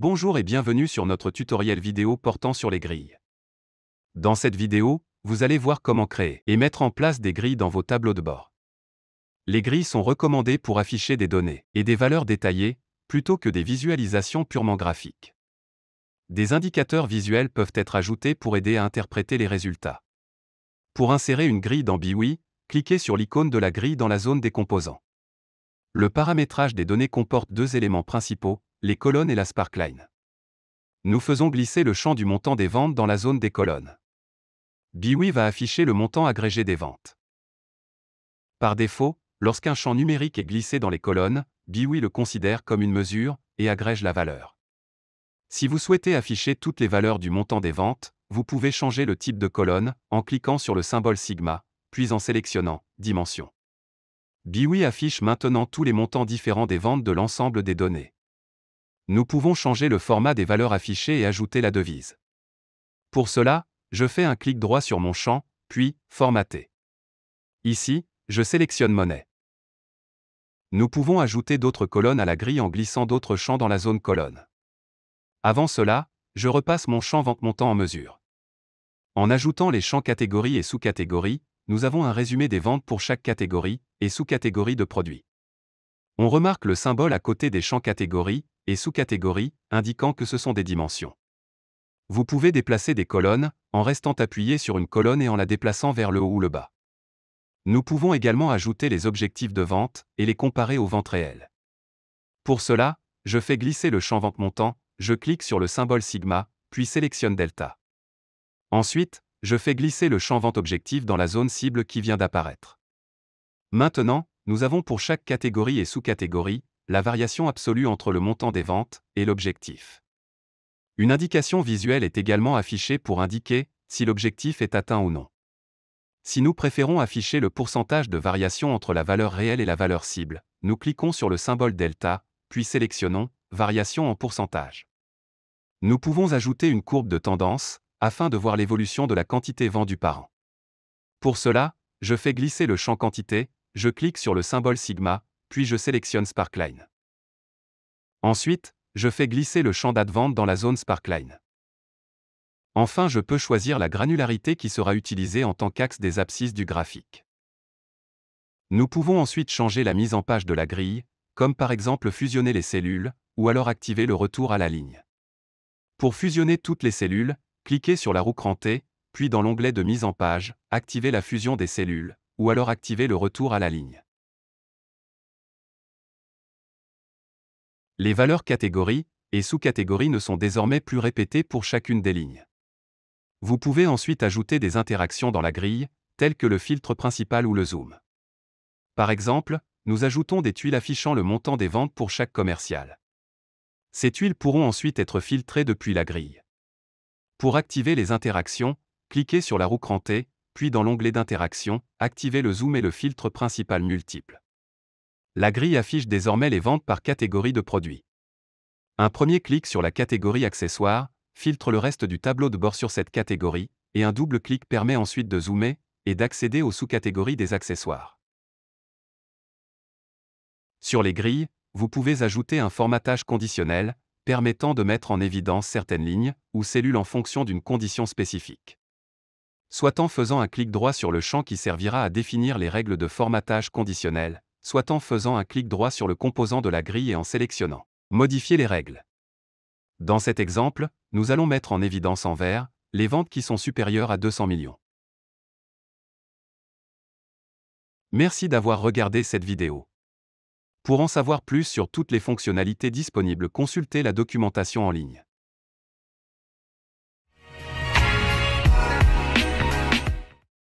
Bonjour et bienvenue sur notre tutoriel vidéo portant sur les grilles. Dans cette vidéo, vous allez voir comment créer et mettre en place des grilles dans vos tableaux de bord. Les grilles sont recommandées pour afficher des données et des valeurs détaillées, plutôt que des visualisations purement graphiques. Des indicateurs visuels peuvent être ajoutés pour aider à interpréter les résultats. Pour insérer une grille dans BIWI, cliquez sur l'icône de la grille dans la zone des composants. Le paramétrage des données comporte deux éléments principaux, les colonnes et la sparkline. Nous faisons glisser le champ du montant des ventes dans la zone des colonnes. Biwi va afficher le montant agrégé des ventes. Par défaut, lorsqu'un champ numérique est glissé dans les colonnes, Biwi le considère comme une mesure et agrège la valeur. Si vous souhaitez afficher toutes les valeurs du montant des ventes, vous pouvez changer le type de colonne en cliquant sur le symbole sigma, puis en sélectionnant Dimension. Biwi affiche maintenant tous les montants différents des ventes de l'ensemble des données nous pouvons changer le format des valeurs affichées et ajouter la devise. Pour cela, je fais un clic droit sur mon champ, puis Formater. Ici, je sélectionne Monnaie. Nous pouvons ajouter d'autres colonnes à la grille en glissant d'autres champs dans la zone colonne. Avant cela, je repasse mon champ vente montant en mesure. En ajoutant les champs catégories et sous-catégories, nous avons un résumé des ventes pour chaque catégorie et sous-catégorie de produits. On remarque le symbole à côté des champs catégories, et sous-catégories, indiquant que ce sont des dimensions. Vous pouvez déplacer des colonnes, en restant appuyé sur une colonne et en la déplaçant vers le haut ou le bas. Nous pouvons également ajouter les objectifs de vente et les comparer aux ventes réelles. Pour cela, je fais glisser le champ vente montant, je clique sur le symbole sigma, puis sélectionne delta. Ensuite, je fais glisser le champ vente objectif dans la zone cible qui vient d'apparaître. Maintenant, nous avons pour chaque catégorie et sous-catégorie la variation absolue entre le montant des ventes et l'objectif. Une indication visuelle est également affichée pour indiquer si l'objectif est atteint ou non. Si nous préférons afficher le pourcentage de variation entre la valeur réelle et la valeur cible, nous cliquons sur le symbole delta, puis sélectionnons Variation en pourcentage. Nous pouvons ajouter une courbe de tendance, afin de voir l'évolution de la quantité vendue par an. Pour cela, je fais glisser le champ quantité, je clique sur le symbole sigma, puis je sélectionne Sparkline. Ensuite, je fais glisser le champ d'advente dans la zone Sparkline. Enfin, je peux choisir la granularité qui sera utilisée en tant qu'axe des abscisses du graphique. Nous pouvons ensuite changer la mise en page de la grille, comme par exemple fusionner les cellules, ou alors activer le retour à la ligne. Pour fusionner toutes les cellules, cliquez sur la roue crantée, puis dans l'onglet de mise en page, activez la fusion des cellules, ou alors activez le retour à la ligne. Les valeurs catégories et sous-catégories ne sont désormais plus répétées pour chacune des lignes. Vous pouvez ensuite ajouter des interactions dans la grille, telles que le filtre principal ou le zoom. Par exemple, nous ajoutons des tuiles affichant le montant des ventes pour chaque commercial. Ces tuiles pourront ensuite être filtrées depuis la grille. Pour activer les interactions, cliquez sur la roue crantée, puis dans l'onglet d'interaction, activez le zoom et le filtre principal multiple la grille affiche désormais les ventes par catégorie de produits. Un premier clic sur la catégorie accessoires filtre le reste du tableau de bord sur cette catégorie, et un double clic permet ensuite de zoomer et d'accéder aux sous-catégories des accessoires. Sur les grilles, vous pouvez ajouter un formatage conditionnel, permettant de mettre en évidence certaines lignes ou cellules en fonction d'une condition spécifique. Soit en faisant un clic droit sur le champ qui servira à définir les règles de formatage conditionnel, soit en faisant un clic droit sur le composant de la grille et en sélectionnant Modifier les règles. Dans cet exemple, nous allons mettre en évidence en vert les ventes qui sont supérieures à 200 millions. Merci d'avoir regardé cette vidéo. Pour en savoir plus sur toutes les fonctionnalités disponibles, consultez la documentation en ligne.